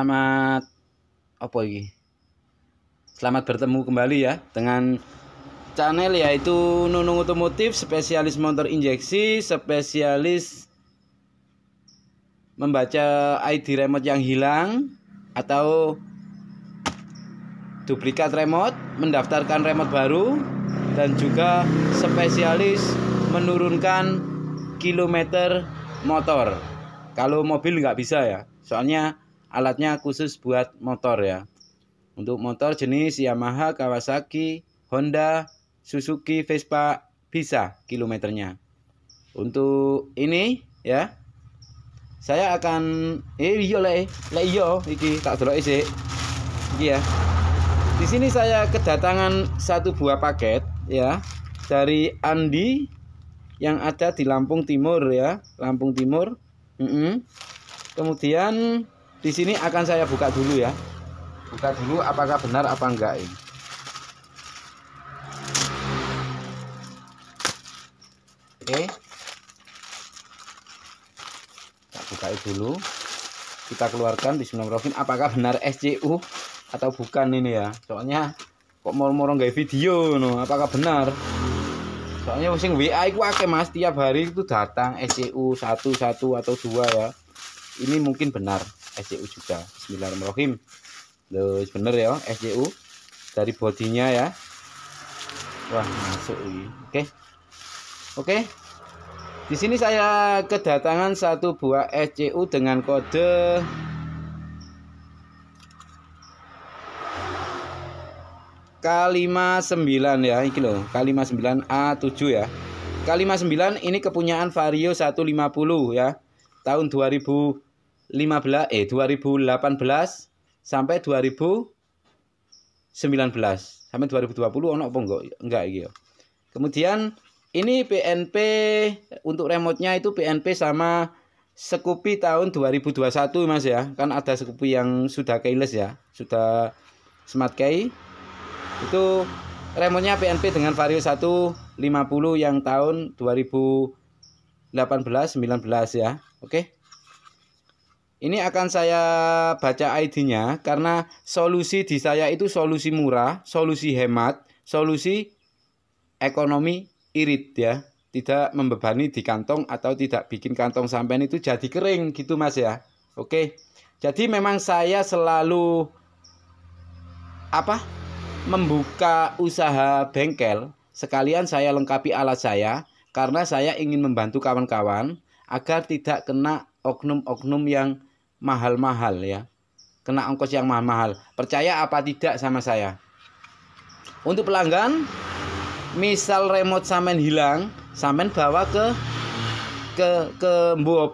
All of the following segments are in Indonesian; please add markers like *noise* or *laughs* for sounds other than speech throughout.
selamat apa ini? Selamat bertemu kembali ya dengan channel yaitu Nunung Otomotif spesialis motor injeksi, spesialis membaca ID remote yang hilang atau duplikat remote, mendaftarkan remote baru dan juga spesialis menurunkan kilometer motor. Kalau mobil nggak bisa ya, soalnya alatnya khusus buat motor ya. Untuk motor jenis Yamaha, Kawasaki, Honda, Suzuki, Vespa bisa kilometernya. Untuk ini ya. Saya akan eh iya le, le iya iki tak delok sih. Iki ya. Di sini saya kedatangan satu buah paket ya dari Andi yang ada di Lampung Timur ya, Lampung Timur. Mm -mm. Kemudian di sini akan saya buka dulu ya buka dulu apakah benar apa enggak ini oke kita buka dulu kita keluarkan di profil apakah benar SCU atau bukan ini ya soalnya kok moro-moro nggak video no apakah benar soalnya masing WA itu oke mas tiap hari itu datang SCU satu satu atau dua ya ini mungkin benar SJU juga Bismillahirrahmanirrahim loh bener ya SJU dari bodinya ya wah masuk ini oke okay. oke okay. di sini saya kedatangan satu buah SCU dengan kode K59 ya ini loh K59 A7 ya K59 ini kepunyaan Vario 150 ya tahun 2000 15 eh 2018 sampai 2019 sampai 2020 ono apa enggak enggak iki ya. Kemudian ini PNP untuk remote-nya itu PNP sama Sekupi tahun 2021 Mas ya. Kan ada Sekupi yang sudah keyless ya, sudah smart key. Itu remote-nya PNP dengan Vario 150 yang tahun 2018 19 ya. Oke. Okay? Ini akan saya baca ID-nya karena solusi di saya itu solusi murah, solusi hemat, solusi ekonomi irit ya. Tidak membebani di kantong atau tidak bikin kantong sampean itu jadi kering gitu Mas ya. Oke. Jadi memang saya selalu apa? membuka usaha bengkel sekalian saya lengkapi alat saya karena saya ingin membantu kawan-kawan agar tidak kena oknum-oknum yang mahal-mahal ya. Kena ongkos yang mahal-mahal. Percaya apa tidak sama saya? Untuk pelanggan, misal remote samen hilang, samen bawa ke ke ke mbu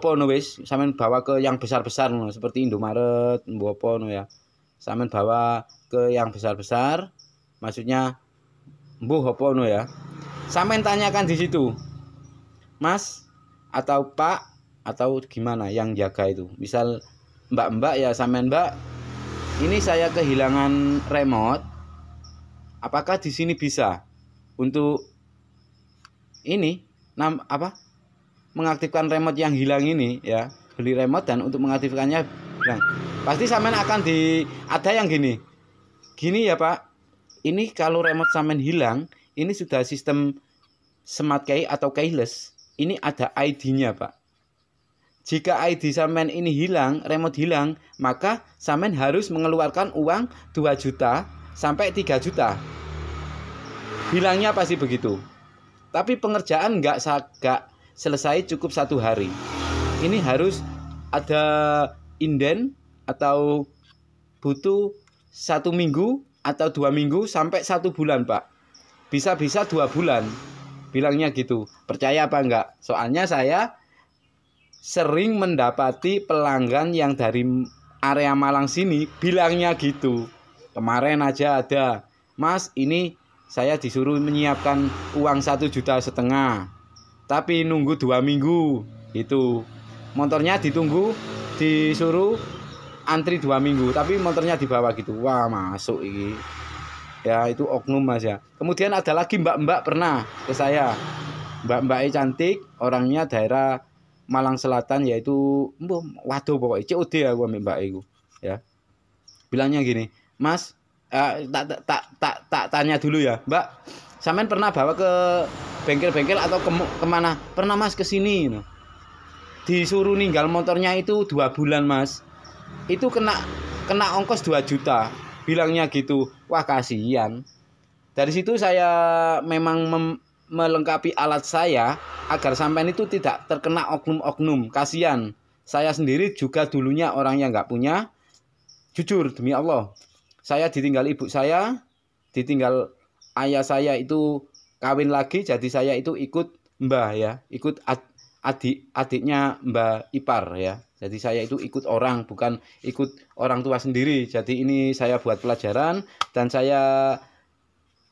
samen bawa ke yang besar-besar no, seperti Indomaret, mbu apa no ya. Samen bawa ke yang besar-besar, maksudnya mbu no ya. Samen tanyakan di situ. Mas atau Pak atau gimana yang jaga itu. Misal mbak-mbak ya sampean mbak ini saya kehilangan remote apakah di sini bisa untuk ini nam, apa mengaktifkan remote yang hilang ini ya beli remote dan untuk mengaktifkannya nah, pasti sampean akan di ada yang gini gini ya pak ini kalau remote sampean hilang ini sudah sistem smart key atau keyless ini ada ID-nya pak jika ID Samen ini hilang, remote hilang, maka Samen harus mengeluarkan uang 2 juta sampai 3 juta. Bilangnya pasti begitu. Tapi pengerjaan nggak sagak selesai cukup satu hari. Ini harus ada inden atau butuh satu minggu atau dua minggu sampai satu bulan pak. Bisa-bisa dua bulan bilangnya gitu percaya apa enggak soalnya saya sering mendapati pelanggan yang dari area Malang sini bilangnya gitu. Kemarin aja ada, Mas ini saya disuruh menyiapkan uang satu juta setengah, tapi nunggu dua minggu itu. Motornya ditunggu, disuruh antri dua minggu, tapi motornya dibawa gitu. Wah masuk ini. Ya itu oknum mas ya. Kemudian ada lagi mbak-mbak pernah ke saya. Mbak-mbaknya cantik, orangnya daerah Malang Selatan yaitu waduh pokoknya COD ya gua mbak itu, ya bilangnya gini Mas eh, tak, tak tak tak ta, tanya dulu ya Mbak Samen pernah bawa ke bengkel-bengkel atau ke, kemana pernah Mas ke sini no. disuruh ninggal motornya itu dua bulan Mas itu kena kena ongkos 2 juta bilangnya gitu wah kasihan dari situ saya memang melengkapi alat saya agar sampean itu tidak terkena oknum-oknum. Kasihan. Saya sendiri juga dulunya orang yang nggak punya. Jujur demi Allah. Saya ditinggal ibu saya, ditinggal ayah saya itu kawin lagi jadi saya itu ikut mbah ya, ikut adik adiknya mbah ipar ya. Jadi saya itu ikut orang bukan ikut orang tua sendiri. Jadi ini saya buat pelajaran dan saya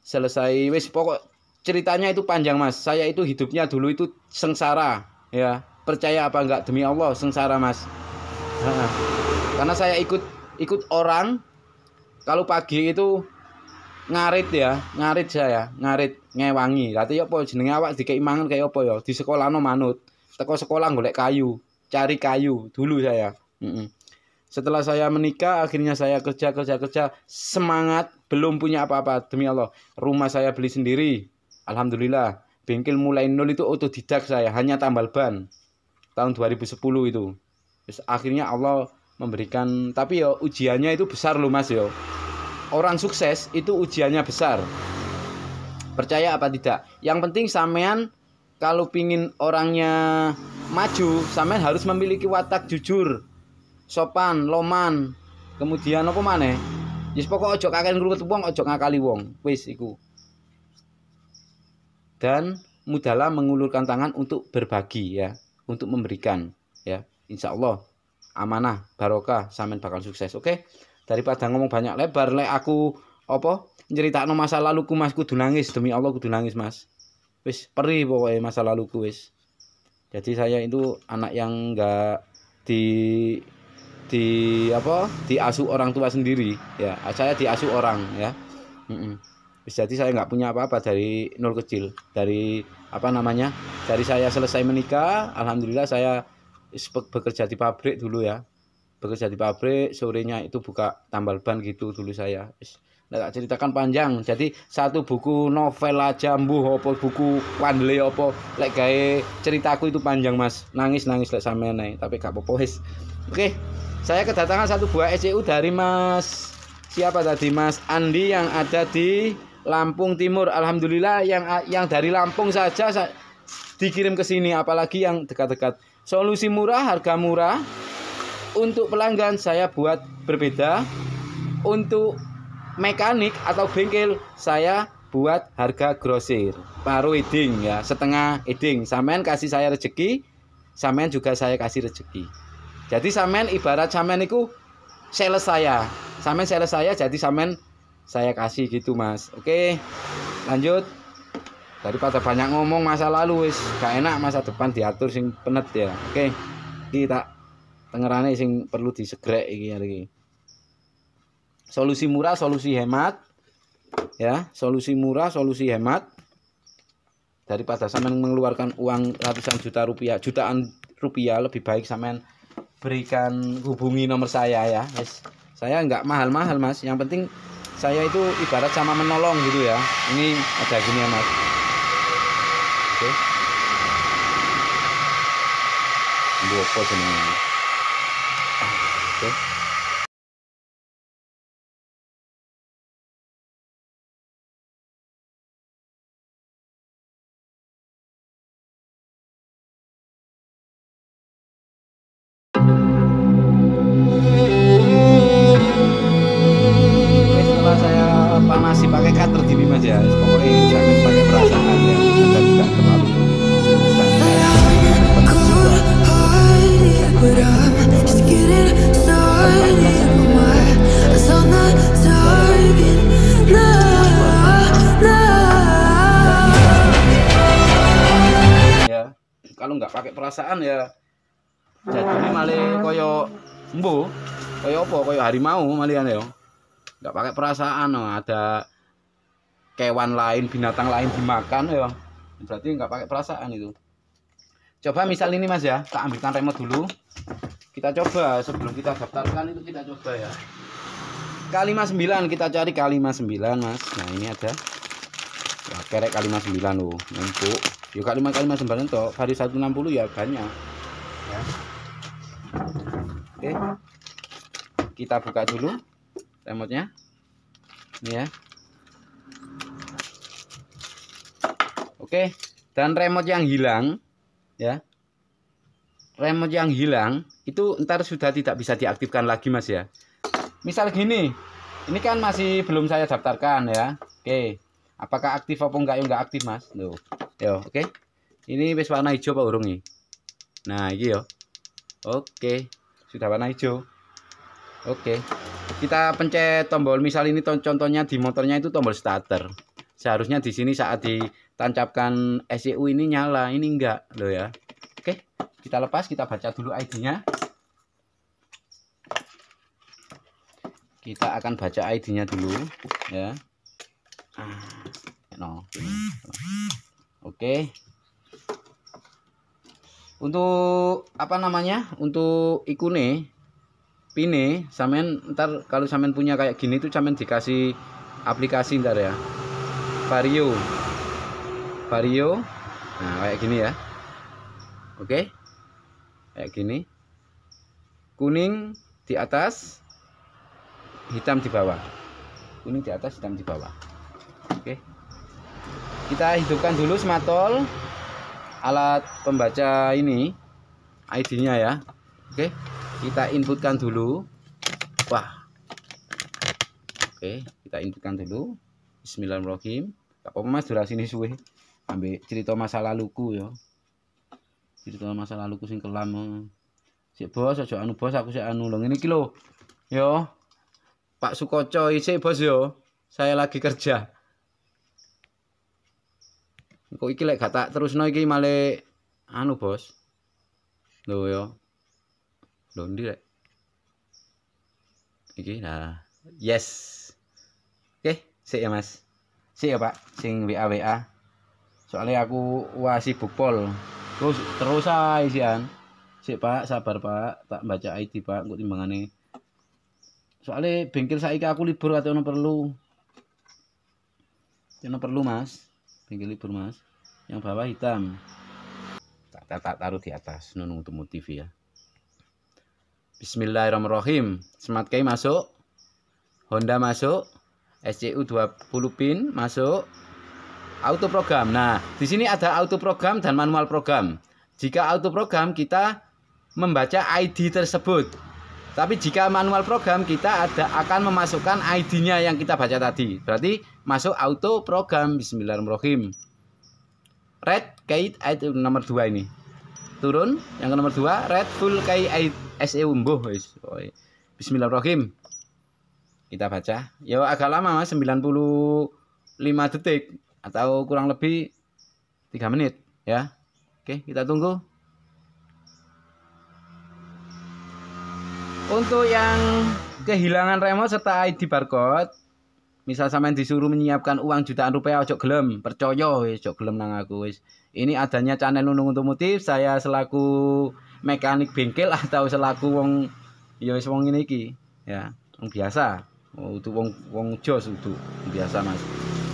selesai wis pokok ceritanya itu panjang mas saya itu hidupnya dulu itu sengsara ya percaya apa enggak demi Allah sengsara mas karena saya ikut ikut orang kalau pagi itu ngarit ya ngarit saya ngarit ngewangi tapi apa jenenge awak dikei mangan kayak apa ya di sekolah no manut teko sekolah golek kayu cari kayu dulu saya mm setelah saya menikah akhirnya saya kerja kerja kerja semangat belum punya apa-apa demi Allah rumah saya beli sendiri alhamdulillah bengkel mulai nol itu otodidak saya hanya tambal ban tahun 2010 itu terus akhirnya Allah memberikan tapi ya ujiannya itu besar loh mas yo orang sukses itu ujiannya besar percaya apa tidak yang penting sampean kalau pingin orangnya maju sampean harus memiliki watak jujur sopan loman kemudian apa mana Jis pokok ojok kakek ngurut wong, ojo ngakali wong. Wis iku dan mudahlah mengulurkan tangan untuk berbagi ya, untuk memberikan ya. Insya Allah amanah barokah samin bakal sukses. Oke. Daripada ngomong banyak lebar le aku opo cerita no masa laluku Mas kudu nangis demi Allah kudu nangis Mas. Wis perih pokoknya masa laluku wis. Jadi saya itu anak yang enggak di di apa diasuh orang tua sendiri ya saya diasuh orang ya mm -mm bisa jadi saya nggak punya apa-apa dari nol kecil dari apa namanya dari saya selesai menikah alhamdulillah saya bekerja di pabrik dulu ya bekerja di pabrik sorenya itu buka tambal ban gitu dulu saya nggak ceritakan panjang jadi satu buku novel aja mbu opo buku pandle opo like gawe ceritaku itu panjang mas nangis nangis lek sampe naik tapi gak popo oke saya kedatangan satu buah ECU dari mas siapa tadi mas Andi yang ada di Lampung Timur. Alhamdulillah yang yang dari Lampung saja dikirim ke sini apalagi yang dekat-dekat. Solusi murah, harga murah. Untuk pelanggan saya buat berbeda. Untuk mekanik atau bengkel saya buat harga grosir Baru eding ya setengah eding samen kasih saya rezeki samen juga saya kasih rezeki jadi samen ibarat samen itu sales saya samen sales saya jadi samen saya kasih gitu mas oke lanjut daripada banyak ngomong masa lalu wis gak enak masa depan diatur sing penet ya oke kita tengerane sing perlu disegrek iki lagi solusi murah solusi hemat ya solusi murah solusi hemat daripada sampean mengeluarkan uang ratusan juta rupiah jutaan rupiah lebih baik sampean berikan hubungi nomor saya ya yes. saya nggak mahal-mahal mas yang penting saya itu ibarat sama menolong gitu ya ini ada gini ya mas oke okay. dua pos ini Jadi ini ah. malah koyo embo, koyo apa? Koyo harimau malian ya. nggak pakai perasaan, no. ada kewan lain, binatang lain dimakan ya. Berarti nggak pakai perasaan itu. Coba misal ini Mas ya, kita ambilkan remote dulu. Kita coba sebelum kita daftarkan itu kita coba ya. kalima 9 kita cari kalima 9 Mas. Nah, ini ada. Wah, kerek kalima 9 loh, numpuk. Yuk kalima kalima 9 toh, hari 160 ya banyak. Ya oke kita buka dulu remote-nya ini ya oke dan remote yang hilang ya remote yang hilang itu ntar sudah tidak bisa diaktifkan lagi mas ya misal gini ini kan masih belum saya daftarkan ya oke apakah aktif apa enggak ya enggak aktif mas tuh yo oke ini wis warna hijau pak urung nih nah iki yo Oke, sudah warna hijau. Oke. Kita pencet tombol misal ini contohnya di motornya itu tombol starter. Seharusnya di sini saat ditancapkan SCU e ini nyala, ini enggak loh ya. Oke, kita lepas, kita baca dulu ID-nya. Kita akan baca ID-nya dulu ya. Ah, no. Oke untuk apa namanya untuk ikune pine samen ntar kalau samen punya kayak gini tuh samen dikasih aplikasi ntar ya vario vario nah kayak gini ya oke kayak gini kuning di atas hitam di bawah kuning di atas hitam di bawah oke kita hidupkan dulu Smartol alat pembaca ini ID-nya ya. Oke, kita inputkan dulu. Wah. Oke, kita inputkan dulu. Bismillahirrahmanirrahim. Tak apa Mas durasi ini suwe. Ambil cerita masa laluku ya. Cerita masa laluku sing kelam. Si bos, aja anu bos aku si anu lho. ini kilo. Yo. Pak Sukoco si bos yo. Saya lagi kerja kok iki lek gak tak terusno iki male anu bos lho yo lho ndi lek iki nah yes oke okay, sik ya mas sik ya pak sing WA WA soalnya aku wah sibuk pol terus terus aja sian sik pak sabar pak tak baca ID pak kok timbangane soalnya bengkel saya aku libur atau perlu ono perlu mas bengkel libur mas yang bawah hitam tak, tak tak taruh di atas nun motif ya Bismillahirrahmanirrahim smart key masuk Honda masuk SCU 20 pin masuk auto program nah di sini ada auto program dan manual program jika auto program kita membaca ID tersebut tapi jika manual program kita ada akan memasukkan ID-nya yang kita baca tadi berarti masuk auto program Bismillahirrahmanirrahim Red Kait Ait nomor dua ini. Turun yang ke nomor dua Red Full Kait Ait SE Umbuh guys Bismillahirrahmanirrahim. Kita baca. Ya agak lama Mas 95 detik atau kurang lebih 3 menit ya. Oke, kita tunggu. Untuk yang kehilangan remote serta ID barcode Misal sampean disuruh menyiapkan uang jutaan rupiah ojo gelem, percaya wis ojo gelem nang aku wis. Ini adanya channel Nunung motif, saya selaku mekanik bengkel *laughs* atau selaku wong ya wis wong ngene iki, ya. Wong biasa. Oh, untuk wong wong jos itu biasa, Mas.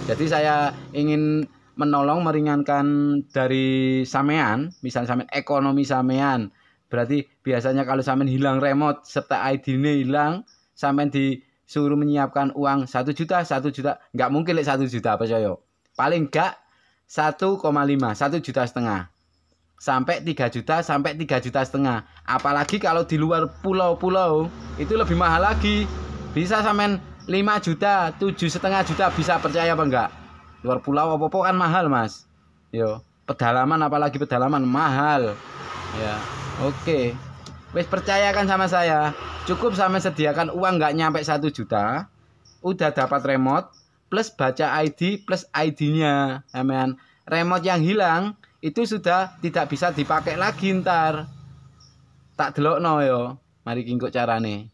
Jadi saya ingin menolong meringankan dari samean, misal sampean ekonomi samean. Berarti biasanya kalau samen hilang remote serta id nya hilang, samen di suruh menyiapkan uang 1 juta, 1 juta, nggak mungkin lek 1 juta apa saya. Paling enggak 1,5, 1 juta setengah. Sampai 3 juta, sampai 3 juta setengah. Apalagi kalau di luar pulau-pulau, itu lebih mahal lagi. Bisa sampean 5 juta, 7 setengah juta bisa percaya apa enggak? Luar pulau apa-apa kan mahal, Mas. Yo, pedalaman apalagi pedalaman mahal. Ya. Oke. Okay. Wes percayakan sama saya. Cukup sama sediakan uang nggak nyampe satu juta. Udah dapat remote plus baca ID plus ID-nya. Amen. Remote yang hilang itu sudah tidak bisa dipakai lagi ntar. Tak delok no yo. Mari cara carane.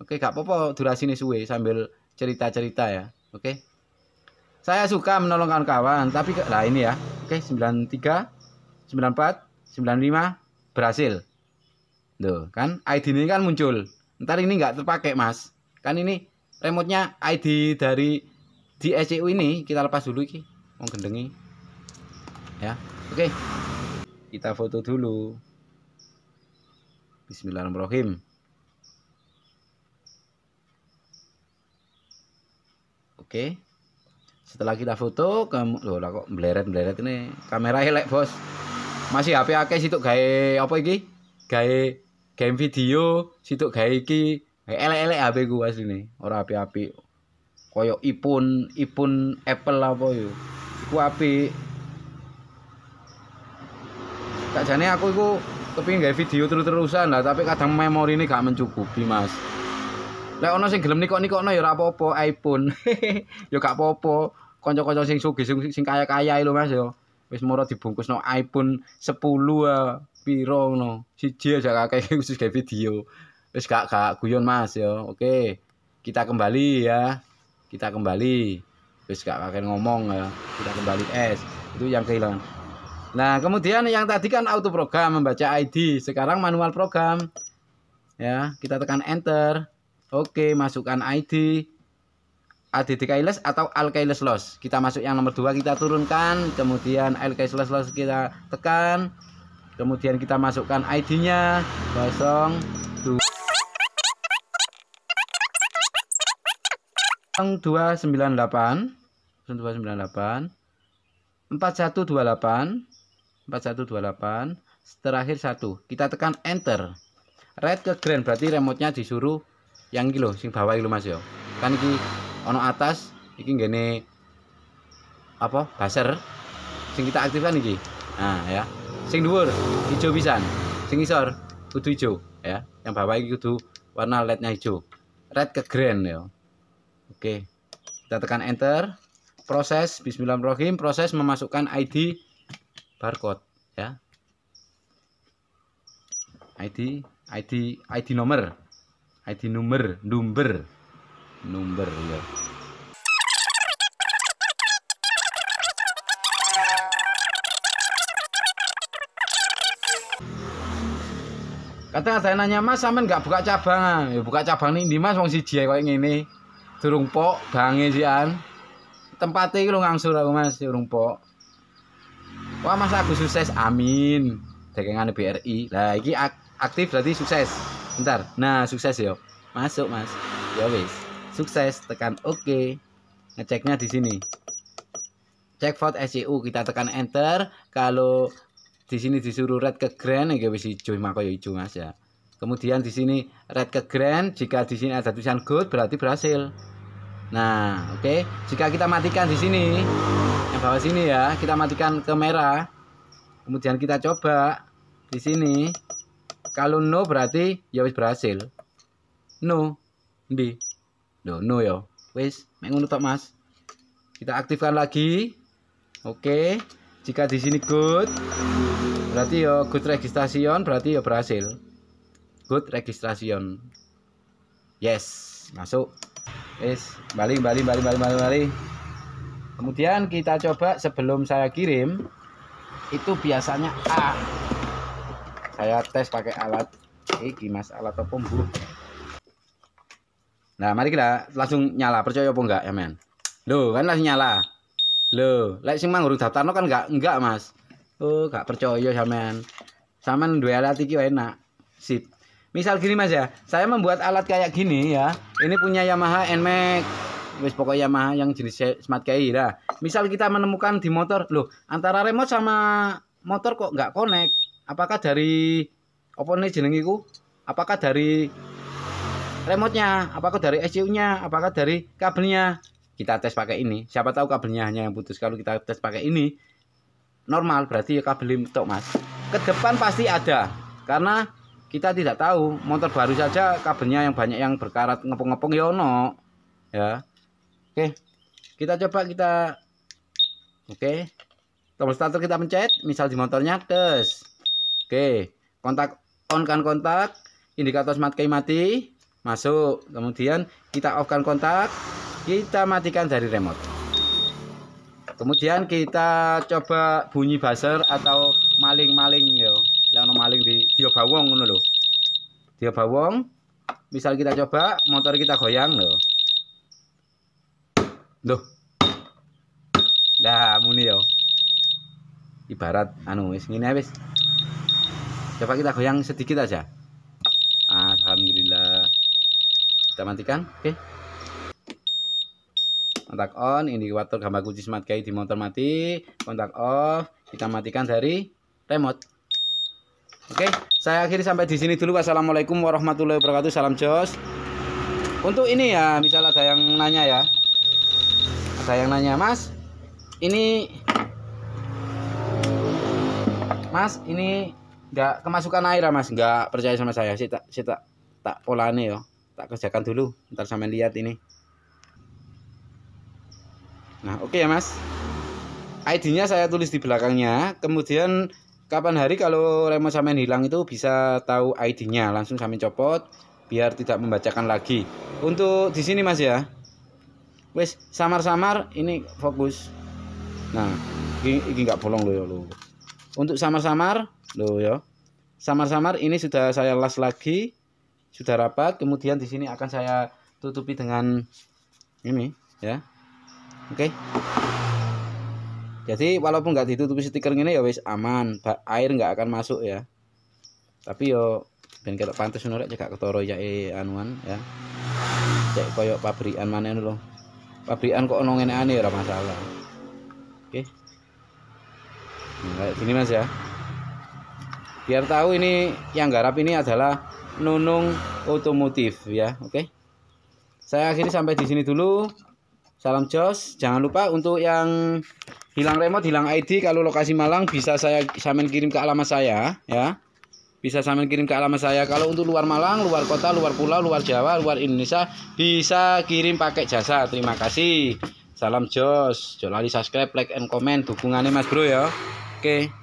Oke, gak apa-apa durasi ini suwe sambil cerita-cerita ya. Oke. Saya suka menolong kawan-kawan, tapi lah ini ya. Oke, 93, 94, 95 berhasil. Loh, kan ID ini kan muncul. Ntar ini nggak terpakai, Mas. Kan ini remote-nya ID dari di ECU ini kita lepas dulu iki. Wong gendengi. Ya. Oke. Okay. Kita foto dulu. Bismillahirrahmanirrahim. Oke. Okay. Setelah kita foto, kamu loh lah kok bleret-bleret ini. Kamera elek, Bos. Masih HP akeh situ gawe apa iki? Gawe game video situ gawe iki elek-elek HP ku asline ora api-api koyo ipun, ipun Apple apa yo ku api Jane aku iku kepengin gawe video terus-terusan lah tapi kadang memori ini gak mencukupi mas lek ono sing gelem nikok-nikokno ya ora apa-apa iPhone *laughs* ya gak apa-apa kanca-kanca sing sugih sing, sing kaya-kaya lho mas yo wis moro dibungkusno iPhone 10 ah piro ngono. Siji aja kakek khusus kayak video. Wis gak gak guyon Mas ya. Oke. Kita kembali ya. Kita kembali. Wis gak kakek ngomong ya. Kita kembali es. Itu yang kehilangan. Nah, kemudian yang tadi kan auto program membaca ID, sekarang manual program. Ya, kita tekan enter. Oke, masukkan ID. ADD keyless atau al keyless Loss. Kita masuk yang nomor dua kita turunkan, kemudian al keyless Loss kita tekan, kemudian kita masukkan ID-nya 0298 298 0298 4128 4128 terakhir satu kita tekan enter red ke green berarti remote-nya disuruh yang kilo sing bawah kilo Mas yo, ya. kan iki ono atas iki gini apa baser sing kita aktifkan iki nah ya sing dhuwur hijau pisan sing isor kudu hijau ya yang bawah ini kudu warna lednya hijau red ke green ya oke kita tekan enter proses bismillahirrahmanirrahim proses memasukkan ID barcode ya ID ID ID nomor ID nomor number number ya Kata saya nanya Mas sampean nggak buka cabang. Ya buka cabang nih Mas wong kayak gini, ngene. Durung pok bange an Tempatnya itu lu ngangsur aku Mas, durung pok. Wah Mas aku sukses. Amin. Dagangane BRI. Lah ini aktif berarti sukses. Bentar. Nah, sukses yo. Masuk Mas. Ya wis. Sukses tekan oke. Okay. Ngeceknya di sini. Cek vote SCU kita tekan enter kalau di sini disuruh red ke grand ya wis hijau maka ya hijau mas ya kemudian di sini red ke grand jika di sini ada tulisan good berarti berhasil nah oke okay. jika kita matikan di sini yang bawah sini ya kita matikan ke merah kemudian kita coba di sini kalau no berarti ya wis berhasil no di no no ya wis mek tok mas kita aktifkan lagi oke okay jika di sini good berarti yo good registration berarti yo berhasil good registration yes masuk yes balik balik balik balik balik balik kemudian kita coba sebelum saya kirim itu biasanya A saya tes pakai alat iki mas alat pembu bu nah mari kita langsung nyala percaya apa enggak ya men Duh, kan langsung nyala. Loh, lek sing mang urung daftarno kan enggak enggak, Mas. Oh, enggak percaya sampean. Sampean duwe alat iki enak. Sip. Misal gini Mas ya, saya membuat alat kayak gini ya. Ini punya Yamaha NMAX wis pokok Yamaha yang jenis smart key lah. Misal kita menemukan di motor, loh, antara remote sama motor kok nggak connect. Apakah dari apa nih jenengiku? Apakah dari remote-nya? Apakah dari SCU-nya? Apakah dari kabelnya? kita tes pakai ini siapa tahu kabelnya hanya yang putus kalau kita tes pakai ini normal berarti ya kabel tok mas ke depan pasti ada karena kita tidak tahu motor baru saja kabelnya yang banyak yang berkarat ngepung-ngepung yono ya, ya oke kita coba kita oke tombol starter kita pencet misal di motornya tes oke kontak on kan kontak indikator smart key mati masuk kemudian kita off kan kontak kita matikan dari remote kemudian kita coba bunyi buzzer atau maling-maling ya nomor maling di dia bawang dulu. dia bawang misal kita coba motor kita goyang loh. loh lah muni yo ibarat anu wis ngene wis coba kita goyang sedikit aja alhamdulillah kita matikan oke okay kontak on ini watur gambar kunci smart key di motor mati kontak off kita matikan dari remote oke saya akhiri sampai di sini dulu wassalamualaikum warahmatullahi wabarakatuh salam jos untuk ini ya misal ada yang nanya ya ada yang nanya mas ini mas ini nggak kemasukan air ya, mas nggak percaya sama saya sih tak sih tak tak polane yo ya. tak kerjakan dulu ntar sampai lihat ini Nah, oke okay ya, Mas. ID-nya saya tulis di belakangnya. Kemudian kapan hari kalau remote sampean hilang itu bisa tahu ID-nya, langsung sampean copot biar tidak membacakan lagi. Untuk di sini Mas ya. Wes, samar-samar ini fokus. Nah, ini enggak bolong loh ya lo. Untuk samar-samar lo ya. Samar-samar ini sudah saya las lagi. Sudah rapat, kemudian di sini akan saya tutupi dengan ini ya oke jadi walaupun nggak ditutupi stiker ini ya wis aman air nggak akan masuk ya tapi yo ben ketok pantes ngono rek cekak ketoro ya anuan ya cek koyo pabrikan mana lho pabrikan kok ono ngene aneh ora masalah oke okay? nah, sini mas ya biar tahu ini yang garap ini adalah Nunung Otomotif ya oke saya akhiri sampai di sini dulu Salam Jos. Jangan lupa untuk yang hilang remote, hilang ID kalau lokasi Malang bisa saya samin kirim ke alamat saya ya. Bisa samin kirim ke alamat saya. Kalau untuk luar Malang, luar kota, luar pulau, luar Jawa, luar Indonesia bisa kirim pakai jasa. Terima kasih. Salam Jos. jangan lupa subscribe, like and comment dukungannya Mas Bro ya. Oke. Okay.